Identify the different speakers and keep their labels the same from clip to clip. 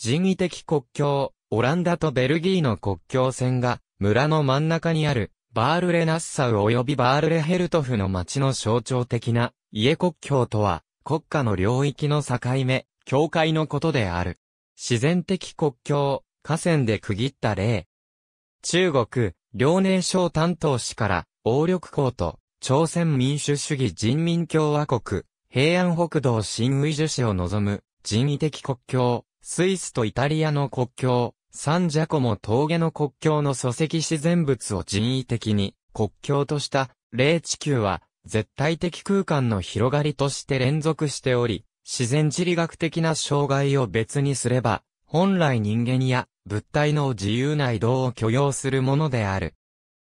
Speaker 1: 人為的国境、オランダとベルギーの国境線が、村の真ん中にある、バールレナッサウ及びバールレヘルトフの町の象徴的な、家国境とは、国家の領域の境目、境界のことである。自然的国境、河川で区切った例。中国、遼寧省担当市から、王緑港と、朝鮮民主主義人民共和国、平安北道新ウイジュ市を望む、人為的国境、スイスとイタリアの国境、サンジャコモ峠の国境の礎石自然物を人為的に国境とした霊地球は絶対的空間の広がりとして連続しており、自然地理学的な障害を別にすれば、本来人間や物体の自由な移動を許容するものである。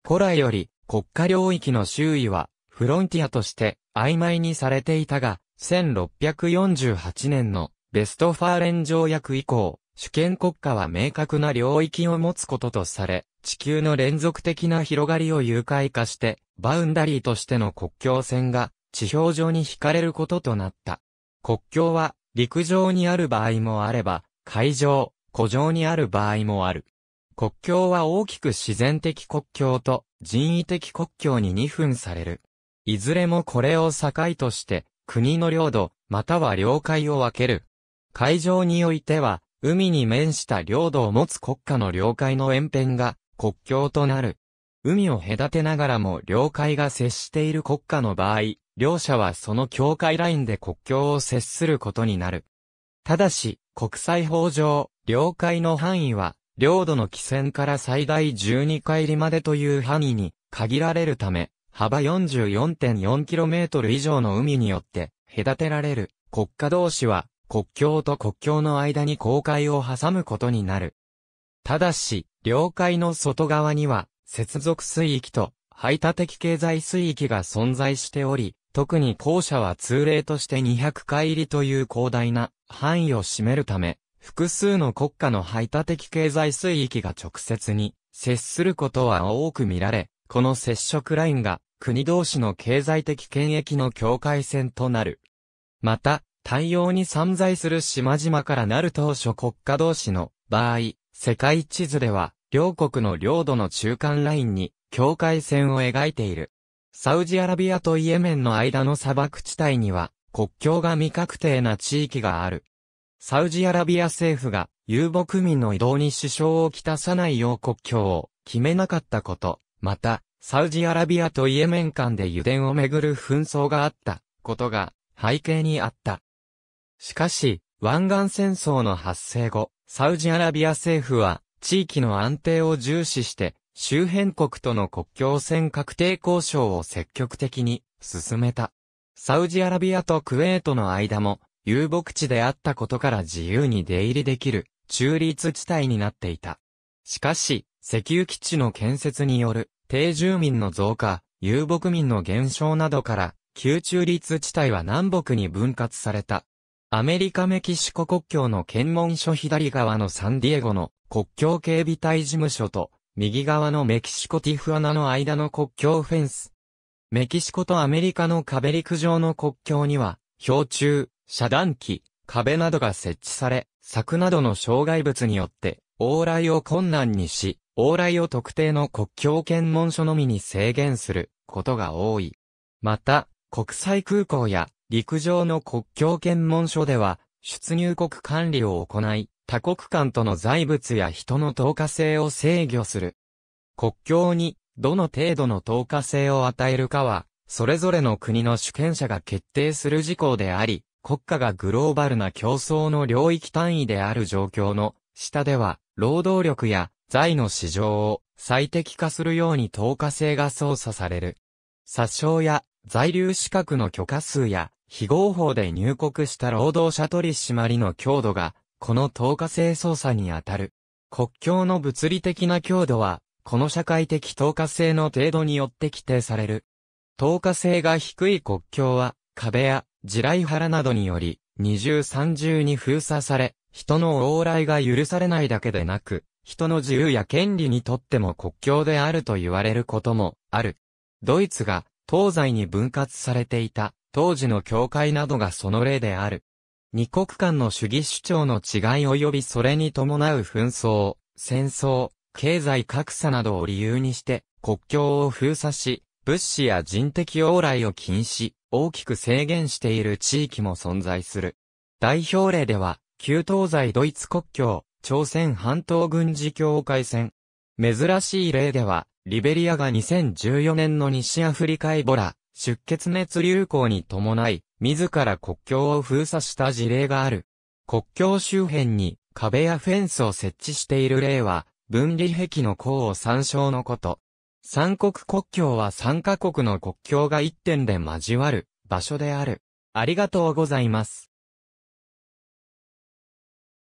Speaker 1: 古来より国家領域の周囲はフロンティアとして曖昧にされていたが、1648年のベストファーレン条約以降、主権国家は明確な領域を持つこととされ、地球の連続的な広がりを誘拐化して、バウンダリーとしての国境線が地表上に引かれることとなった。国境は陸上にある場合もあれば、海上、湖上にある場合もある。国境は大きく自然的国境と人為的国境に2分される。いずれもこれを境として、国の領土、または領海を分ける。海上においては、海に面した領土を持つ国家の領海の延辺が国境となる。海を隔てながらも領海が接している国家の場合、両者はその境界ラインで国境を接することになる。ただし、国際法上、領海の範囲は、領土の基線から最大12海里までという範囲に限られるため、幅 44.4km 以上の海によって隔てられる国家同士は国境と国境の間に公海を挟むことになる。ただし、領海の外側には、接続水域と排他的経済水域が存在しており、特に後者は通例として200回入りという広大な範囲を占めるため、複数の国家の排他的経済水域が直接に接することは多く見られ、この接触ラインが国同士の経済的権益の境界線となる。また、対応に散在する島々からなる当初国家同士の場合、世界地図では、両国の領土の中間ラインに境界線を描いている。サウジアラビアとイエメンの間の砂漠地帯には、国境が未確定な地域がある。サウジアラビア政府が遊牧民の移動に支障をきたさないよう国境を決めなかったこと、また、サウジアラビアとイエメン間で油田をめぐる紛争があったことが背景にあった。しかし、湾岸戦争の発生後、サウジアラビア政府は、地域の安定を重視して、周辺国との国境線確定交渉を積極的に進めた。サウジアラビアとクウェートの間も遊牧地であったことから自由に出入りできる中立地帯になっていた。しかし、石油基地の建設による低住民の増加、遊牧民の減少などから、旧中立地帯は南北に分割された。アメリカメキシコ国境の検問所左側のサンディエゴの国境警備隊事務所と右側のメキシコティフアナの間の国境フェンス。メキシコとアメリカの壁陸上の国境には標柱、遮断機、壁などが設置され、柵などの障害物によって往来を困難にし、往来を特定の国境検問所のみに制限することが多い。また、国際空港や陸上の国境検問所では、出入国管理を行い、他国間との財物や人の透過性を制御する。国境に、どの程度の透過性を与えるかは、それぞれの国の主権者が決定する事項であり、国家がグローバルな競争の領域単位である状況の下では、労働力や財の市場を最適化するように透過性が操作される。殺傷や在留資格の許可数や非合法で入国した労働者取締りの強度が、この透過性操作にあたる。国境の物理的な強度は、この社会的透過性の程度によって規定される。透過性が低い国境は、壁や地雷腹などにより、二重三重に封鎖され、人の往来が許されないだけでなく、人の自由や権利にとっても国境であると言われることもある。ドイツが東西に分割されていた当時の教会などがその例である。二国間の主義主張の違い及びそれに伴う紛争、戦争、経済格差などを理由にして、国境を封鎖し、物資や人的往来を禁止、大きく制限している地域も存在する。代表例では、旧東西ドイツ国境、朝鮮半島軍事境界線。珍しい例では、リベリアが2014年の西アフリカエボラ、出血熱流行に伴い、自ら国境を封鎖した事例がある。国境周辺に壁やフェンスを設置している例は、分離壁の項を参照のこと。三国国境は三カ国の国境が一点で交わる場所である。ありがとうございます。